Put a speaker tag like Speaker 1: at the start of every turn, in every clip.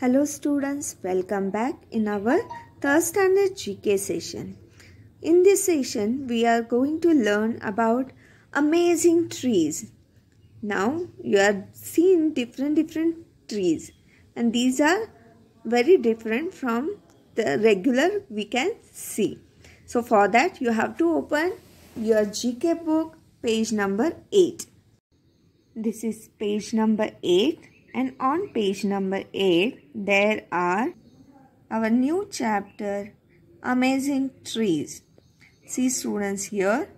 Speaker 1: Hello students, welcome back in our third standard GK session. In this session, we are going to learn about amazing trees. Now, you have seen different different trees and these are very different from the regular we can see. So, for that, you have to open your GK book page number 8. This is page number 8 and on page number 8, there are our new chapter, Amazing Trees. See students here,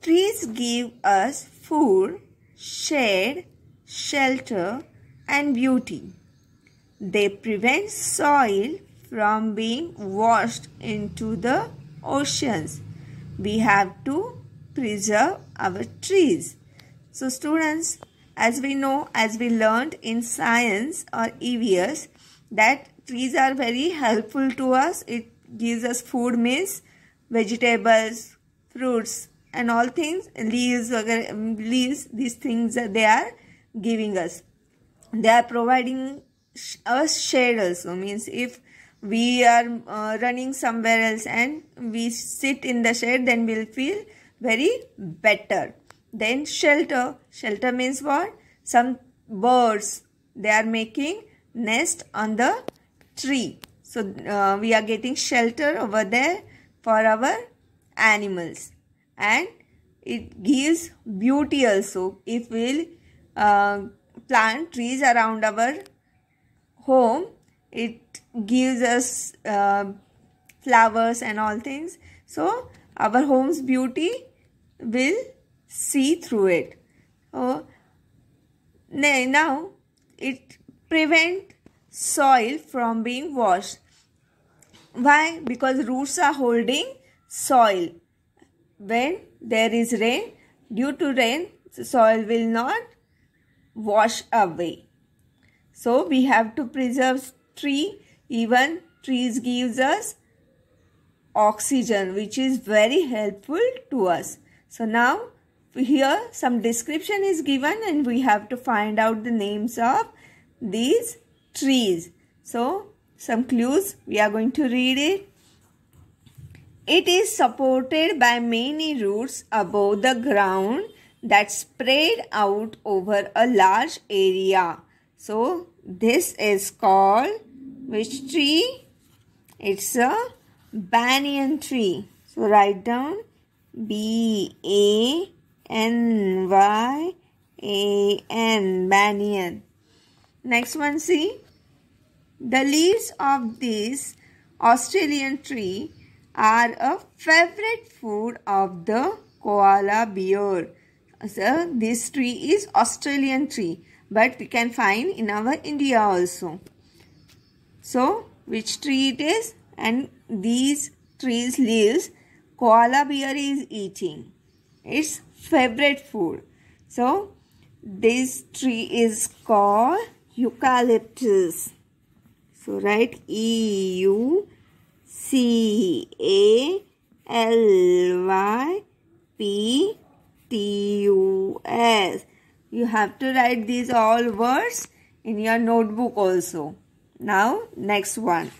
Speaker 1: trees give us food, shade, shelter and beauty. They prevent soil from being washed into the oceans. We have to preserve our trees. So students, as we know, as we learned in science or EVS, that trees are very helpful to us. It gives us food means vegetables, fruits and all things, leaves, leaves, these things they are giving us. They are providing us shade also means if we are uh, running somewhere else and we sit in the shade then we'll feel very better then shelter. Shelter means what? Some birds, they are making nest on the tree. So, uh, we are getting shelter over there for our animals. And it gives beauty also. If we'll uh, plant trees around our home, it gives us uh, flowers and all things. So, our home's beauty will see through it. Oh, now, it prevent soil from being washed. Why? Because roots are holding soil. When there is rain, due to rain, soil will not wash away. So, we have to preserve tree. Even trees gives us oxygen which is very helpful to us. So, now here some description is given and we have to find out the names of these trees. So some clues we are going to read it. It is supported by many roots above the ground that spread out over a large area. So this is called which tree? It's a banyan tree. So write down B A N Y A N banyan. Next one, see. The leaves of this Australian tree are a favorite food of the koala bear. So, this tree is Australian tree but we can find in our India also. So, which tree it is and these trees leaves koala bear is eating. It's favorite food. So, this tree is called eucalyptus. So, write E U C A L Y P T U S. You have to write these all words in your notebook also. Now, next one.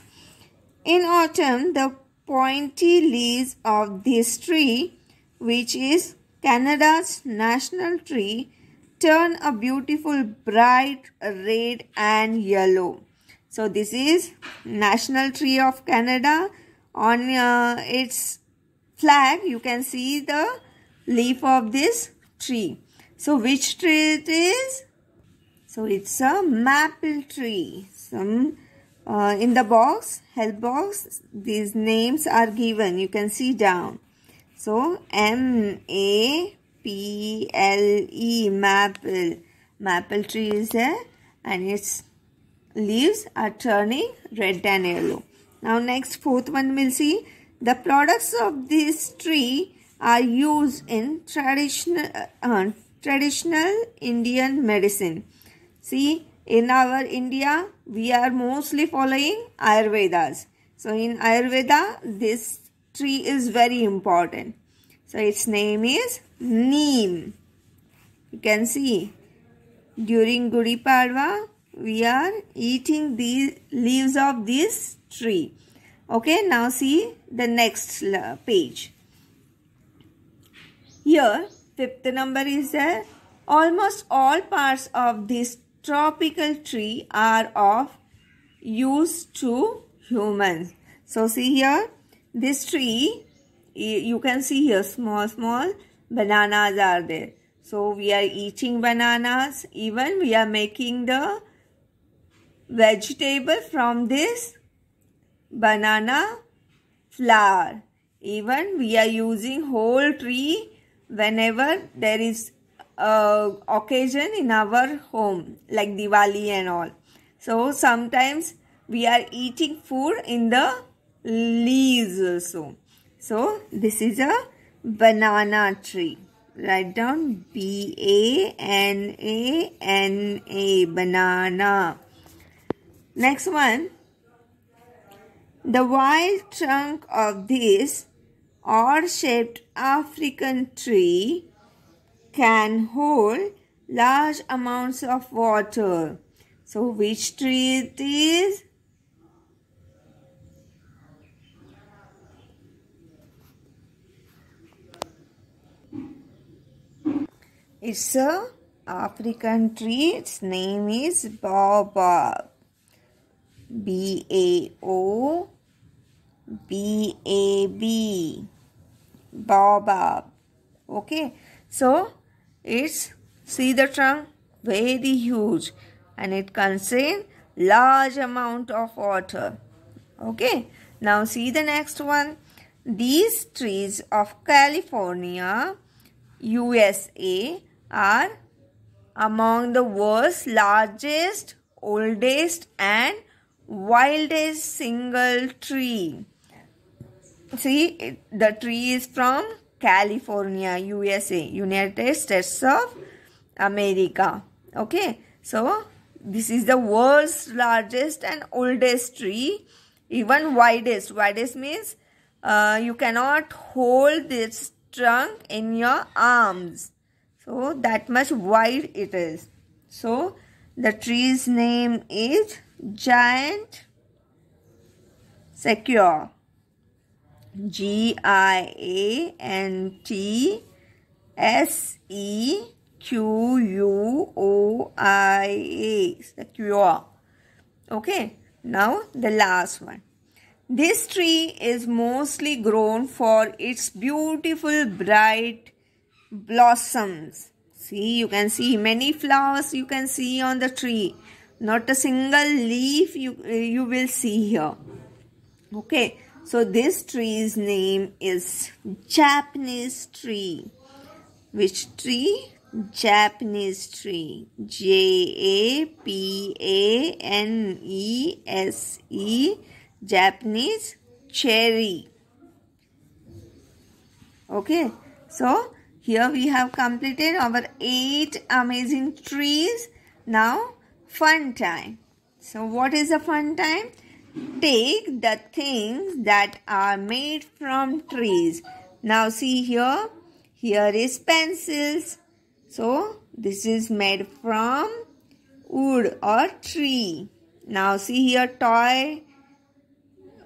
Speaker 1: In autumn, the pointy leaves of this tree, which is Canada's national tree turn a beautiful bright red and yellow. So this is national tree of Canada. On uh, its flag you can see the leaf of this tree. So which tree it is? So it's a maple tree. Some uh, in the box, help box, these names are given. You can see down. So M A P L E maple. Maple tree is there and its leaves are turning red and yellow. Now next fourth one we'll see the products of this tree are used in traditional uh, uh traditional Indian medicine. See in our India we are mostly following Ayurvedas. So in Ayurveda this tree is very important. So its name is neem. You can see during Gudi we are eating the leaves of this tree. Okay, now see the next page. Here, fifth number is there. Almost all parts of this tropical tree are of use to humans. So see here, this tree you can see here small small bananas are there so we are eating bananas even we are making the vegetable from this banana flower even we are using whole tree whenever there is occasion in our home like Diwali and all. So sometimes we are eating food in the leaves also. So this is a banana tree. Write down B-A-N-A-N-A, banana. Next one. The wild trunk of this r shaped African tree can hold large amounts of water. So which tree it is? It's a African tree. Its name is baobab. B A O B A B. Baobab. Okay. So it's see the trunk very huge and it contains large amount of water. Okay. Now see the next one. These trees of California, USA are among the world's largest, oldest, and wildest single tree. See, the tree is from California, USA, United States of America. Okay, so this is the world's largest and oldest tree, even widest. Widest means uh, you cannot hold this trunk in your arms. So that much wide it is. So the tree's name is giant secure. G I A N T S E Q U O I A. Secure. Okay. Now the last one. This tree is mostly grown for its beautiful bright blossoms. See, you can see many flowers you can see on the tree. Not a single leaf you, you will see here. Okay, so this tree's name is Japanese tree. Which tree? Japanese tree. J-A-P-A-N-E-S-E. -E, Japanese cherry. Okay, so here we have completed our 8 amazing trees. Now fun time. So what is the fun time? Take the things that are made from trees. Now see here. Here is pencils. So this is made from wood or tree. Now see here toy.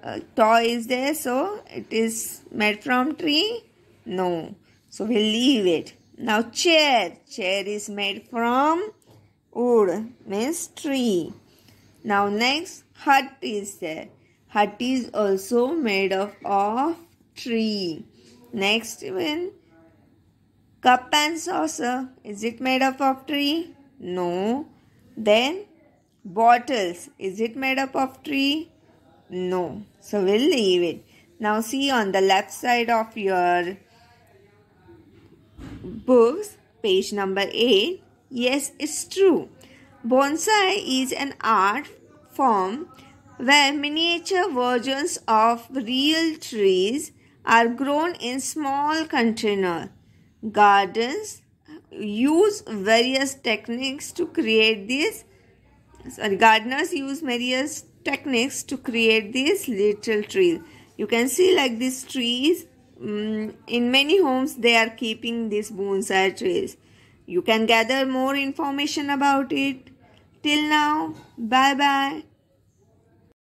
Speaker 1: Uh, toy is there. So it is made from tree. No. So we leave it. Now chair. Chair is made from wood means tree. Now next hut is there. Hut is also made of of tree. Next one cup and saucer. Is it made up of tree? No. Then bottles. Is it made up of tree? No. So we'll leave it. Now see on the left side of your books, page number 8. Yes, it's true. Bonsai is an art form where miniature versions of real trees are grown in small container. Gardens use various techniques to create these sorry gardeners use various techniques to create these little trees. You can see like these trees Mm, in many homes they are keeping these bonsai trees you can gather more information about it till now bye bye